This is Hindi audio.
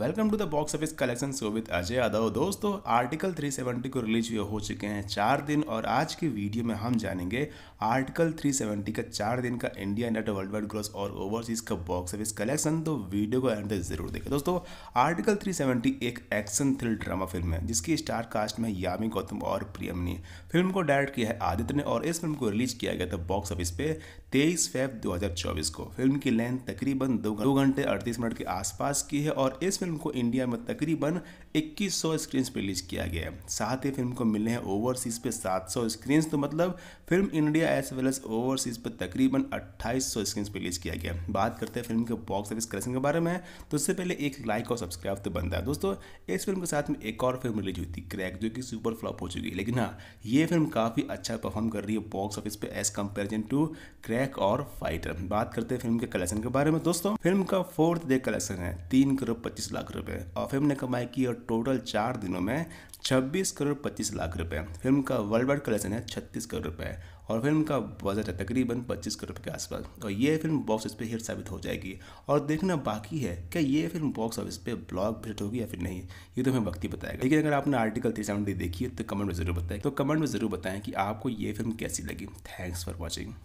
welcome to the box office collection show with Ajay Yadav दोस्तों आर्टिकल 370 को रिलीज हुए हो चुके हैं चार दिन और आज की वीडियो में हम जानेंगे आर्टिकल 370 का चार दिन का India net world wide gross और ओवरसीज का बॉक्स ऑफिस कलेक्शन तो वीडियो को एंड तक जरूर देखें दोस्तों आर्टिकल 370 एक एक्शन थ्रिल ड्रामा फिल्म है जिसकी स्टार कास्ट में यामी गौतम और प्रियमनी फिल्म को डायरेक्ट किया है आदित्य ने और इस फिल्म को रिलीज किया गया था बॉक्स ऑफिस पे तेईस फेब दो को फिल्म की लेंथ तकरीबन दो घंटे अड़तीस मिनट के आसपास की है और इस फिल्म फिल्म को इंडिया में तकरीबन 2100 सौ स्क्रीन पर रिलीज किया गया साथ ही फिल्म को मिले हैं ओवरसीज पे 700 सौ स्क्रीन तो मतलब film India as well as overseas पे तकरीबन 2800 सौ स्क्रीन पर रिलीज किया गया बात करते हैं फिल्म के बॉक्स ऑफिस कलेक्शन के बारे में तो उससे पहले एक लाइक और सब्सक्राइब तो बनता है दोस्तों इस फिल्म के साथ में एक और फिल्म रिलीज हुई थी क्रैक जो कि सुपर फ्लॉप हो चुकी है लेकिन हाँ ये फिल्म काफ़ी अच्छा परफॉर्म कर रही है बॉक्स ऑफिस पे एज कंपेरिजन टू क्रैक और फाइटर बात करते हैं फिल्म के कलेक्शन के बारे में दोस्तों फिल्म का फोर्थ डे कलेक्शन है तीन करोड़ पच्चीस लाख रुपए और फिल्म ने कमाई की और टोटल चार दिनों में 26 करोड़ 25 लाख रुपए फिल्म का वर्ल्ड वाइड कलेक्शन है 36 करोड़ रुपए और फिल्म का बजट है तकरीबन 25 करोड़ रुपए के आसपास और ये फिल्म बॉक्स ऑफिस पे हिट साबित हो जाएगी और देखना बाकी है क्या ये फिल्म बॉक्स ऑफिस पे ब्लॉक ब्रेट होगी या फिर नहीं ये तो हमें वक्त ही बताएगा लेकिन अगर आपने आर्टिकल थ्री सेवेंटी देखी है तो कमेंट में जरूर बताएं तो कमेंट में जरूर बताएं कि आपको ये फिल्म कैसी लगी थैंक्स फॉर वॉचिंग